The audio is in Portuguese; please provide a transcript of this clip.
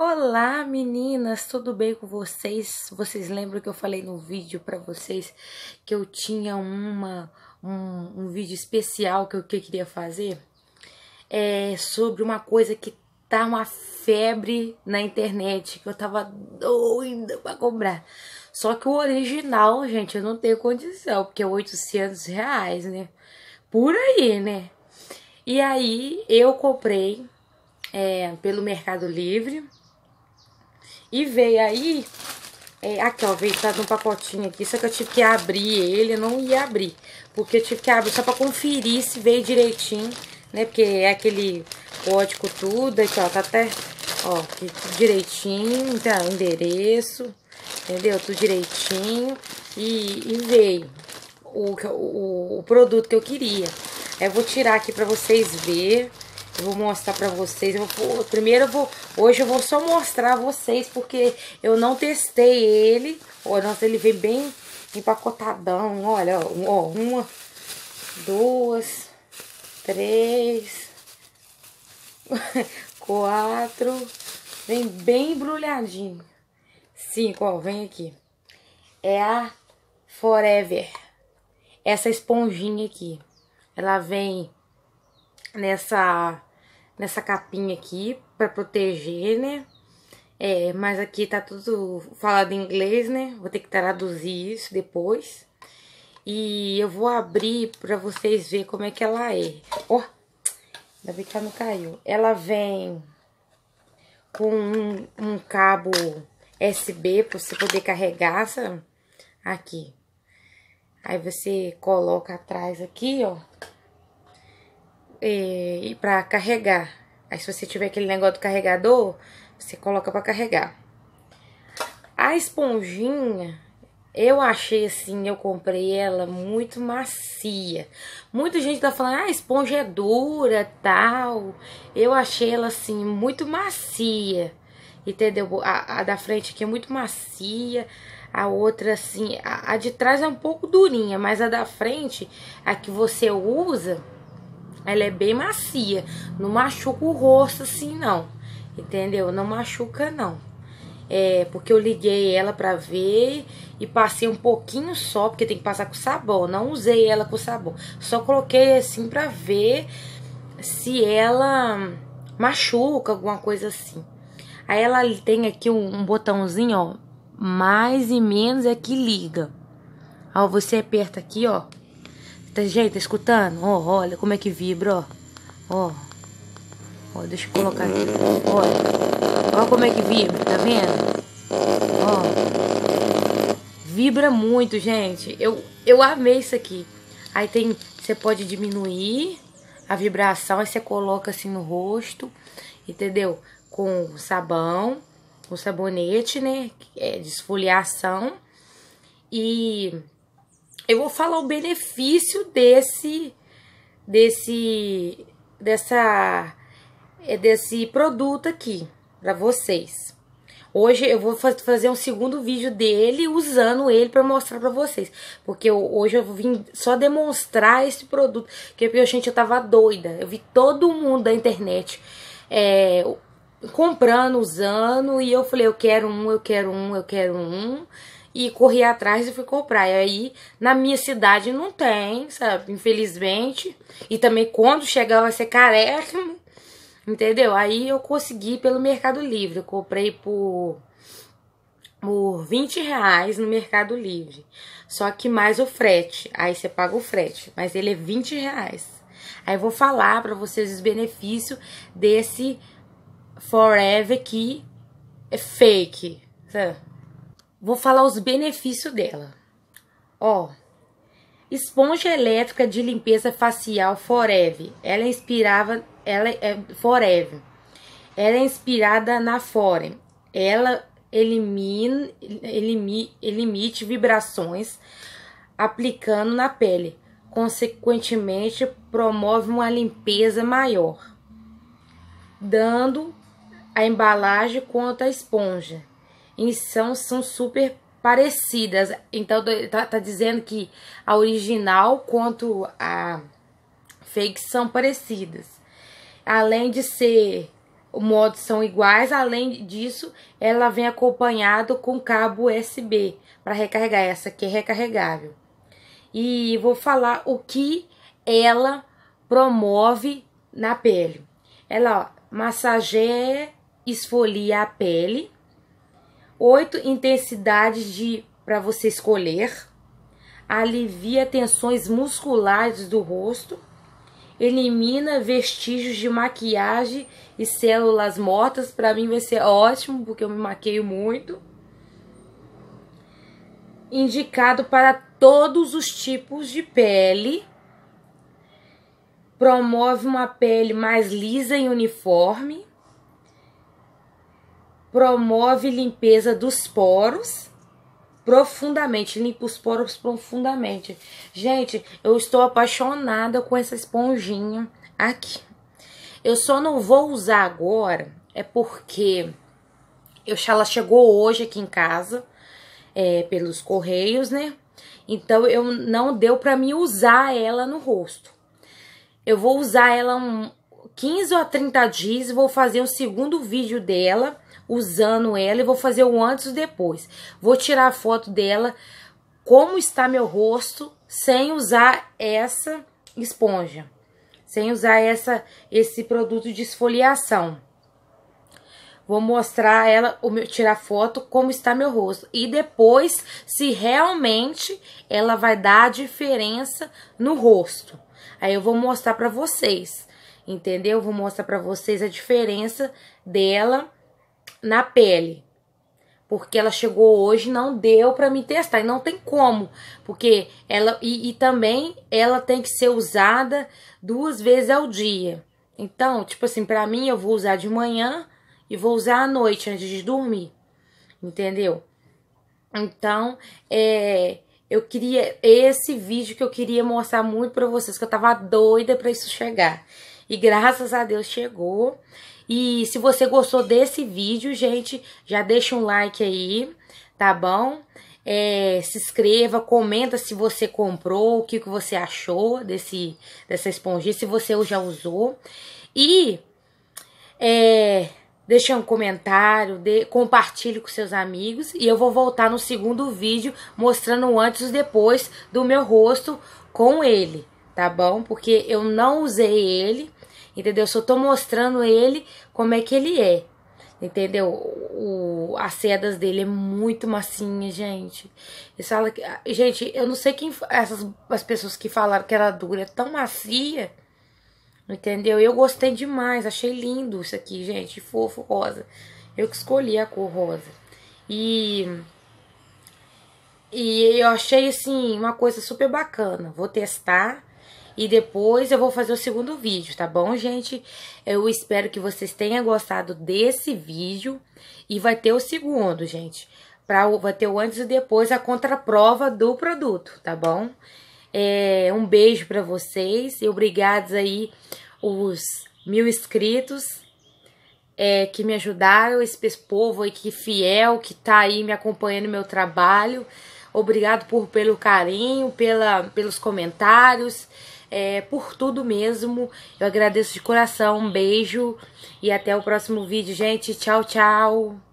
Olá meninas, tudo bem com vocês? Vocês lembram que eu falei no vídeo para vocês que eu tinha uma um, um vídeo especial que eu, que eu queria fazer é, sobre uma coisa que tá uma febre na internet que eu tava doida para comprar. Só que o original, gente, eu não tenho condição porque é 800 reais, né? Por aí, né? E aí eu comprei é, pelo Mercado Livre e veio aí, é, aqui ó, veio tá num pacotinho aqui, só que eu tive que abrir ele, eu não ia abrir. Porque eu tive que abrir só pra conferir se veio direitinho, né? Porque é aquele código tudo, aqui ó, tá até, ó, aqui, direitinho, então, endereço, entendeu? Tudo direitinho. E, e veio o, o, o produto que eu queria. Eu vou tirar aqui pra vocês verem. Eu vou mostrar pra vocês. Eu vou, primeiro eu vou... Hoje eu vou só mostrar a vocês, porque eu não testei ele. Ó, nossa, ele vem bem empacotadão. Olha, ó, uma, duas, três, quatro. Vem bem embrulhadinho. Cinco, ó, vem aqui. É a Forever. Essa esponjinha aqui. Ela vem nessa nessa capinha aqui para proteger, né? É, mas aqui tá tudo falado em inglês, né? Vou ter que traduzir isso depois. E eu vou abrir para vocês verem como é que ela é. Ó, oh, ainda bem que ela não caiu. Ela vem com um, um cabo USB para você poder carregar, sabe? Aqui. Aí você coloca atrás aqui, ó. É, e, e para carregar. Aí se você tiver aquele negócio do carregador, você coloca para carregar. A esponjinha, eu achei assim, eu comprei ela muito macia. Muita gente tá falando, ah, a esponja é dura, tal. Eu achei ela assim, muito macia. Entendeu? A, a da frente aqui é muito macia. A outra, assim, a, a de trás é um pouco durinha, mas a da frente, a que você usa, ela é bem macia. Não machuca o rosto assim, não. Entendeu? Não machuca, não. É, porque eu liguei ela pra ver e passei um pouquinho só, porque tem que passar com sabão. Não usei ela com sabão. Só coloquei assim pra ver se ela machuca, alguma coisa assim. Aí ela tem aqui um, um botãozinho, ó, mais e menos é que liga. Ó, você aperta aqui, ó, Tá, gente, tá escutando? Ó, oh, olha como é que vibra, ó. Ó. Ó, deixa eu colocar aqui. Olha. Ó como é que vibra, tá vendo? Ó. Vibra muito, gente. Eu, eu amei isso aqui. Aí tem... Você pode diminuir a vibração. Aí você coloca assim no rosto. Entendeu? Com sabão. o sabonete, né? É, desfoliação. E eu vou falar o benefício desse desse dessa é, desse produto aqui para vocês. Hoje eu vou fazer um segundo vídeo dele usando ele para mostrar para vocês, porque eu, hoje eu vim só demonstrar esse produto, que porque gente eu tava doida. Eu vi todo mundo da internet é, comprando, usando e eu falei, eu quero um, eu quero um, eu quero um e corri atrás e fui comprar. E aí, na minha cidade não tem, sabe? Infelizmente. E também quando chegar vai ser careca, entendeu? Aí eu consegui pelo Mercado Livre. Eu comprei por, por 20 reais no Mercado Livre. Só que mais o frete. Aí você paga o frete, mas ele é 20 reais. Aí eu vou falar para vocês os benefícios desse Forever que é fake. Sabe? Vou falar os benefícios dela. Ó, esponja elétrica de limpeza facial Forever. Ela é inspirava, ela é Forever. Ela é inspirada na Forever. Ela elimina, elimi, elimite vibrações aplicando na pele. Consequentemente, promove uma limpeza maior, dando a embalagem quanto a esponja em são, são super parecidas. Então, tá, tá dizendo que a original quanto a fake são parecidas. Além de ser o modo são iguais, além disso, ela vem acompanhado com cabo USB para recarregar. Essa aqui é recarregável. E vou falar o que ela promove na pele. Ela ó, massageia, esfolia a pele, oito intensidades de para você escolher, alivia tensões musculares do rosto, elimina vestígios de maquiagem e células mortas. Para mim vai ser ótimo porque eu me maqueio muito. Indicado para todos os tipos de pele. Promove uma pele mais lisa e uniforme promove limpeza dos poros profundamente, limpa os poros profundamente. Gente, eu estou apaixonada com essa esponjinha aqui. Eu só não vou usar agora, é porque eu, ela chegou hoje aqui em casa, é, pelos correios, né? Então, eu não deu pra mim usar ela no rosto. Eu vou usar ela um, 15 a 30 dias vou fazer o segundo vídeo dela, usando ela, e vou fazer o antes e depois. Vou tirar a foto dela, como está meu rosto, sem usar essa esponja, sem usar essa, esse produto de esfoliação. Vou mostrar ela, o meu, tirar foto, como está meu rosto. E depois, se realmente ela vai dar a diferença no rosto. Aí eu vou mostrar pra vocês entendeu? Vou mostrar para vocês a diferença dela na pele. Porque ela chegou hoje, não deu para me testar e não tem como, porque ela e, e também ela tem que ser usada duas vezes ao dia. Então, tipo assim, para mim eu vou usar de manhã e vou usar à noite antes de dormir, entendeu? Então, é, eu queria esse vídeo que eu queria mostrar muito para vocês que eu tava doida para isso chegar. E graças a Deus chegou. E se você gostou desse vídeo, gente, já deixa um like aí, tá bom? É, se inscreva, comenta se você comprou, o que, que você achou desse, dessa esponjinha, se você já usou. E é, deixa um comentário, de, compartilhe com seus amigos. E eu vou voltar no segundo vídeo mostrando antes e depois do meu rosto com ele, tá bom? Porque eu não usei ele entendeu? Só tô mostrando ele como é que ele é, entendeu? O, as sedas dele é muito massinha, gente. Eles falam que, ah, gente, eu não sei quem essas as pessoas que falaram que era dura, é tão macia. Entendeu? Eu gostei demais, achei lindo isso aqui, gente, fofo rosa. Eu que escolhi a cor rosa. E e eu achei assim uma coisa super bacana. Vou testar e depois eu vou fazer o segundo vídeo, tá bom, gente? Eu espero que vocês tenham gostado desse vídeo. E vai ter o segundo, gente. Pra, vai ter o antes e depois, a contraprova do produto, tá bom? É, um beijo para vocês e obrigados aí os mil inscritos é, que me ajudaram, esse, povo aí que fiel, que tá aí me acompanhando no meu trabalho. Obrigado por, pelo carinho, pela, pelos comentários é, por tudo mesmo. Eu agradeço de coração, um beijo e até o próximo vídeo, gente. Tchau, tchau!